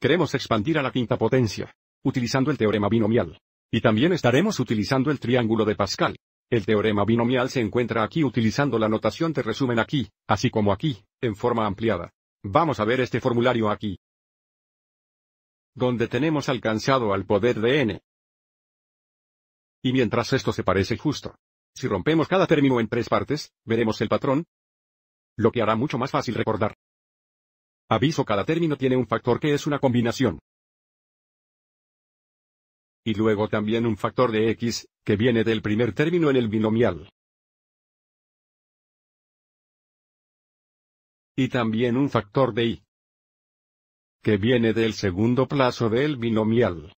Queremos expandir a la quinta potencia, utilizando el teorema binomial. Y también estaremos utilizando el triángulo de Pascal. El teorema binomial se encuentra aquí utilizando la notación de resumen aquí, así como aquí, en forma ampliada. Vamos a ver este formulario aquí. Donde tenemos alcanzado al poder de n. Y mientras esto se parece justo. Si rompemos cada término en tres partes, veremos el patrón, lo que hará mucho más fácil recordar. Aviso cada término tiene un factor que es una combinación. Y luego también un factor de x, que viene del primer término en el binomial. Y también un factor de y, que viene del segundo plazo del binomial.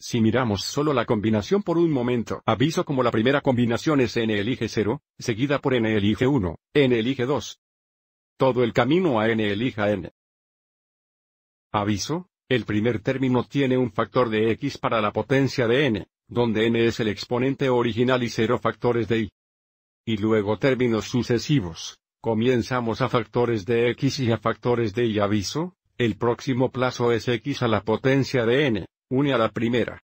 Si miramos solo la combinación por un momento, aviso como la primera combinación es n elige 0, seguida por n elige 1, n elige 2, todo el camino a n elija n. Aviso, el primer término tiene un factor de x para la potencia de n, donde n es el exponente original y cero factores de y. Y luego términos sucesivos. Comenzamos a factores de x y a factores de y aviso, el próximo plazo es x a la potencia de n, une a la primera.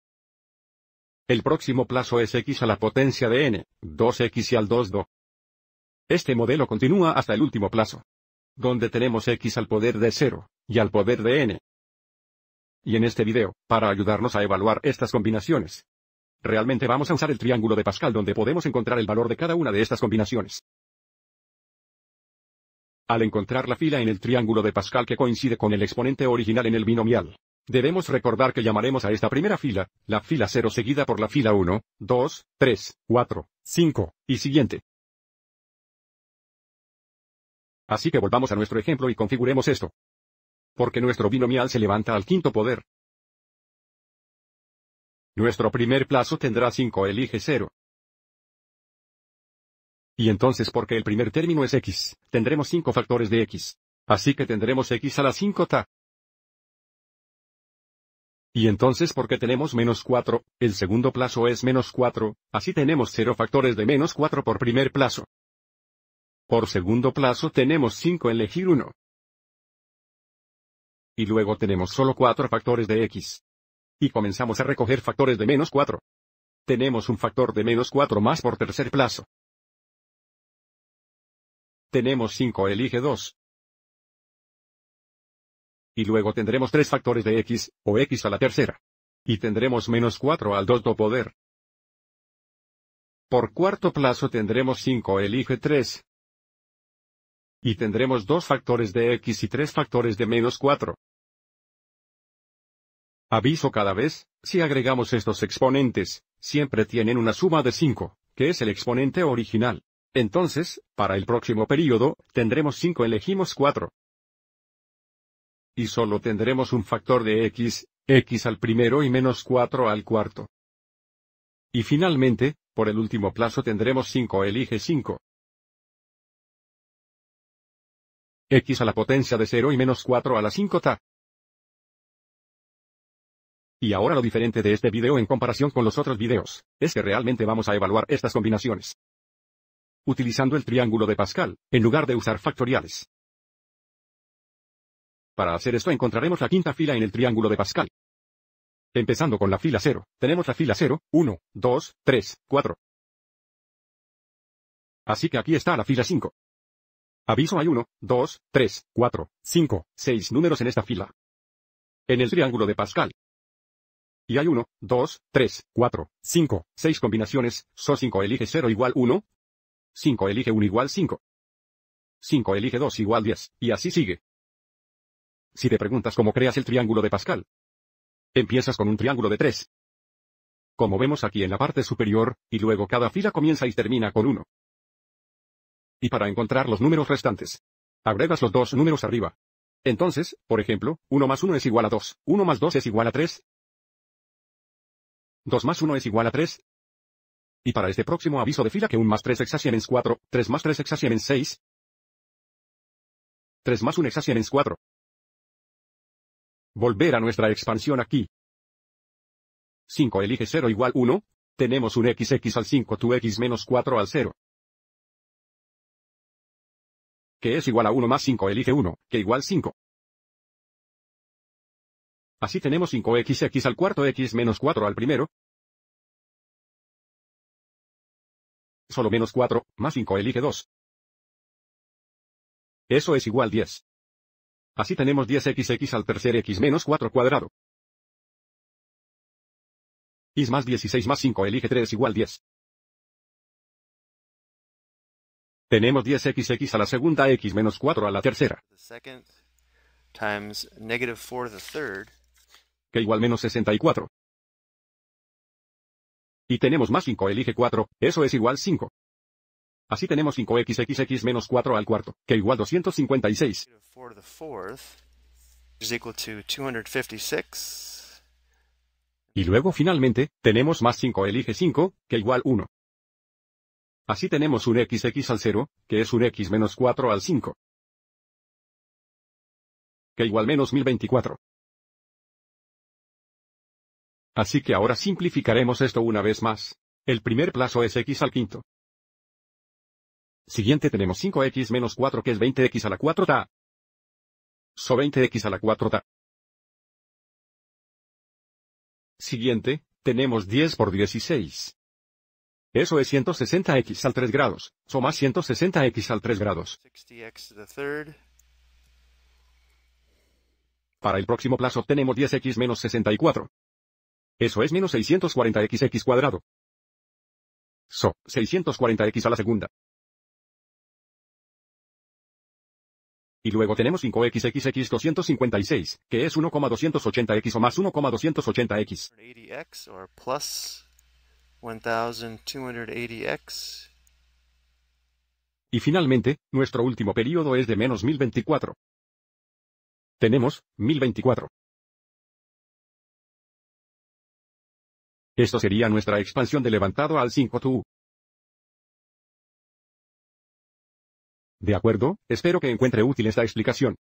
El próximo plazo es x a la potencia de n, 2x y al 2 do. Este modelo continúa hasta el último plazo, donde tenemos x al poder de 0, y al poder de n. Y en este video, para ayudarnos a evaluar estas combinaciones, realmente vamos a usar el triángulo de Pascal donde podemos encontrar el valor de cada una de estas combinaciones. Al encontrar la fila en el triángulo de Pascal que coincide con el exponente original en el binomial, debemos recordar que llamaremos a esta primera fila, la fila 0 seguida por la fila 1, 2, 3, 4, 5, y siguiente. Así que volvamos a nuestro ejemplo y configuremos esto. Porque nuestro binomial se levanta al quinto poder. Nuestro primer plazo tendrá 5, elige 0. Y entonces porque el primer término es x, tendremos 5 factores de x. Así que tendremos x a la 5ta. Y entonces porque tenemos menos 4, el segundo plazo es menos 4, así tenemos 0 factores de menos 4 por primer plazo. Por segundo plazo tenemos 5 elegir 1. Y luego tenemos solo 4 factores de x. Y comenzamos a recoger factores de menos 4. Tenemos un factor de menos 4 más por tercer plazo. Tenemos 5 elige 2. Y luego tendremos 3 factores de x, o x a la tercera. Y tendremos menos 4 al 2 do poder. Por cuarto plazo tendremos 5 elige 3, y tendremos dos factores de x y tres factores de menos 4. Aviso cada vez, si agregamos estos exponentes, siempre tienen una suma de 5, que es el exponente original. Entonces, para el próximo período, tendremos 5 elegimos 4. Y solo tendremos un factor de x, x al primero y menos 4 al cuarto. Y finalmente, por el último plazo tendremos 5 elige 5. x a la potencia de 0 y menos 4 a la 5 ta. Y ahora lo diferente de este video en comparación con los otros videos, es que realmente vamos a evaluar estas combinaciones. Utilizando el triángulo de Pascal, en lugar de usar factoriales. Para hacer esto encontraremos la quinta fila en el triángulo de Pascal. Empezando con la fila 0, tenemos la fila 0, 1, 2, 3, 4. Así que aquí está la fila 5. Aviso hay 1, 2, 3, 4, 5, 6 números en esta fila. En el triángulo de Pascal. Y hay 1, 2, 3, 4, 5, 6 combinaciones, so 5 elige 0 igual 1, 5 elige 1 igual 5, 5 elige 2 igual 10, y así sigue. Si te preguntas cómo creas el triángulo de Pascal, empiezas con un triángulo de 3, como vemos aquí en la parte superior, y luego cada fila comienza y termina con 1. Y para encontrar los números restantes. Agregas los dos números arriba. Entonces, por ejemplo, 1 más 1 es igual a 2, 1 más 2 es igual a 3. 2 más 1 es igual a 3. Y para este próximo aviso de fila que 1 más 3 es 4, 3 más 3 es 6. 3 más 1 es 4. Volver a nuestra expansión aquí. 5 elige 0 igual 1. Tenemos un xx al 5 tu x menos 4 al 0 que es igual a 1 más 5 elige 1, que igual 5. Así tenemos 5xx al cuarto x menos 4 al primero. Solo menos 4, más 5 elige 2. Eso es igual 10. Así tenemos 10xx al tercer x menos 4 cuadrado. x más 16 más 5 elige 3 es igual 10. Tenemos 10xx a la segunda x menos 4 a la tercera. Que igual menos 64. Y tenemos más 5, elige 4, eso es igual 5. Así tenemos 5xxx menos 4 al cuarto, que igual 256. Y luego finalmente, tenemos más 5, elige 5, que igual 1. Así tenemos un xx al 0, que es un x menos 4 al 5. Que igual menos 1024. Así que ahora simplificaremos esto una vez más. El primer plazo es x al quinto. Siguiente tenemos 5x menos 4 que es 20x a la 4ta. So 20x a la 4ta. Siguiente, tenemos 10 por 16. Eso es 160x al 3 grados, o más 160x al 3 grados. Para el próximo plazo tenemos 10x menos 64. Eso es menos 640xx cuadrado. So, 640x a la segunda. Y luego tenemos 5xxx 256, que es 1,280x o más 1,280x. 1280x. Y finalmente, nuestro último periodo es de menos 1024. Tenemos 1024. Esto sería nuestra expansión de levantado al 5Tu. De acuerdo, espero que encuentre útil esta explicación.